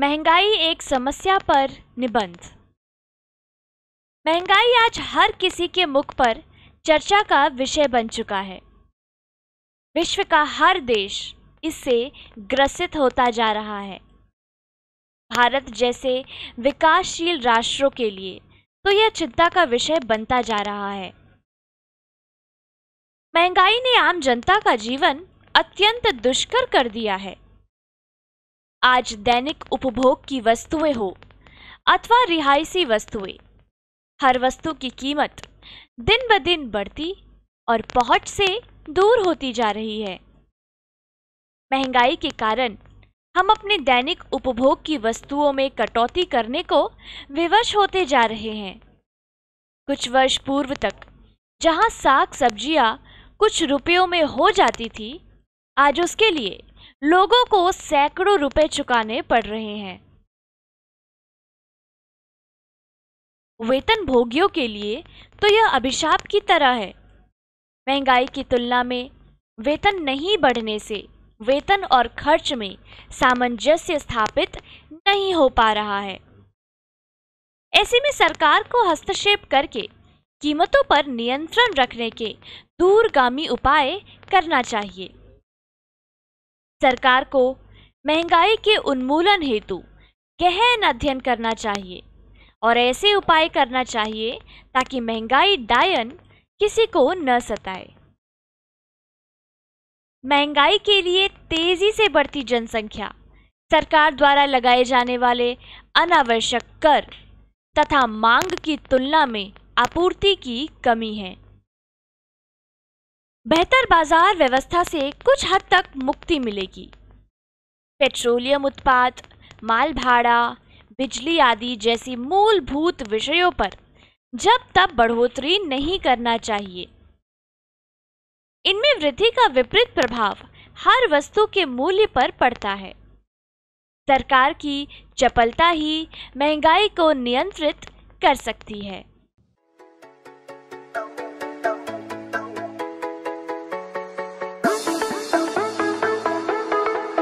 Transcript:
महंगाई एक समस्या पर निबंध महंगाई आज हर किसी के मुख पर चर्चा का विषय बन चुका है विश्व का हर देश इससे ग्रसित होता जा रहा है भारत जैसे विकासशील राष्ट्रों के लिए तो यह चिंता का विषय बनता जा रहा है महंगाई ने आम जनता का जीवन अत्यंत दुष्कर कर दिया है आज दैनिक उपभोग की वस्तुएं हो अथवा रिहायशी वस्तुएं हर वस्तु की कीमत दिन ब दिन बढ़ती और पहुंच से दूर होती जा रही है महंगाई के कारण हम अपने दैनिक उपभोग की वस्तुओं में कटौती करने को विवश होते जा रहे हैं कुछ वर्ष पूर्व तक जहां साग सब्जियां कुछ रुपयों में हो जाती थी आज उसके लिए लोगों को सैकड़ों रुपए चुकाने पड़ रहे हैं वेतन भोगियों के लिए तो यह अभिशाप की तरह है महंगाई की तुलना में वेतन नहीं बढ़ने से वेतन और खर्च में सामंजस्य स्थापित नहीं हो पा रहा है ऐसे में सरकार को हस्तक्षेप करके कीमतों पर नियंत्रण रखने के दूरगामी उपाय करना चाहिए सरकार को महंगाई के उन्मूलन हेतु गहन अध्ययन करना चाहिए और ऐसे उपाय करना चाहिए ताकि महंगाई डायन किसी को न सताए महंगाई के लिए तेजी से बढ़ती जनसंख्या सरकार द्वारा लगाए जाने वाले अनावश्यक कर तथा मांग की तुलना में आपूर्ति की कमी है बेहतर बाजार व्यवस्था से कुछ हद तक मुक्ति मिलेगी पेट्रोलियम उत्पाद माल भाड़ा बिजली आदि जैसी मूलभूत विषयों पर जब तब बढ़ोतरी नहीं करना चाहिए इनमें वृद्धि का विपरीत प्रभाव हर वस्तु के मूल्य पर पड़ता है सरकार की चपलता ही महंगाई को नियंत्रित कर सकती है